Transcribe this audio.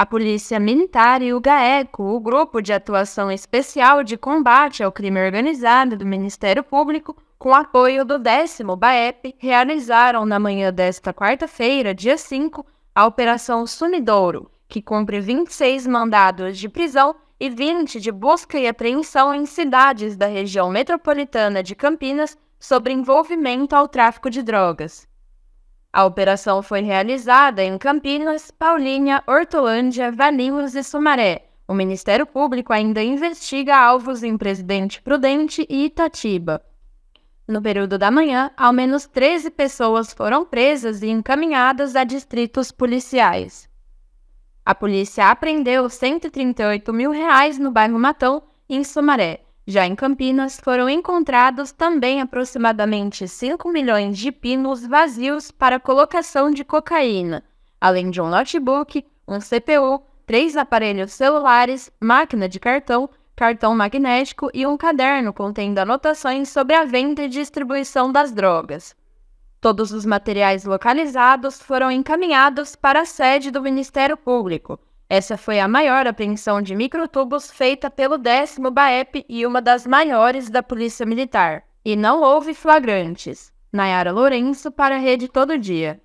A Polícia Militar e o GAECO, o Grupo de Atuação Especial de Combate ao Crime Organizado do Ministério Público, com apoio do 10 BAEP, realizaram na manhã desta quarta-feira, dia 5, a Operação Sumidouro, que cumpre 26 mandados de prisão e 20 de busca e apreensão em cidades da região metropolitana de Campinas sobre envolvimento ao tráfico de drogas. A operação foi realizada em Campinas, Paulínia, Hortolândia, Valinhos e Sumaré. O Ministério Público ainda investiga alvos em Presidente Prudente e Itatiba. No período da manhã, ao menos 13 pessoas foram presas e encaminhadas a distritos policiais. A polícia apreendeu R$ 138 mil reais no bairro Matão, em Sumaré. Já em Campinas, foram encontrados também aproximadamente 5 milhões de pinos vazios para colocação de cocaína, além de um notebook, um CPU, três aparelhos celulares, máquina de cartão, cartão magnético e um caderno contendo anotações sobre a venda e distribuição das drogas. Todos os materiais localizados foram encaminhados para a sede do Ministério Público essa foi a maior apreensão de microtubos feita pelo 10 BAEP e uma das maiores da Polícia Militar. E não houve flagrantes. Nayara Lourenço para a Rede Todo Dia.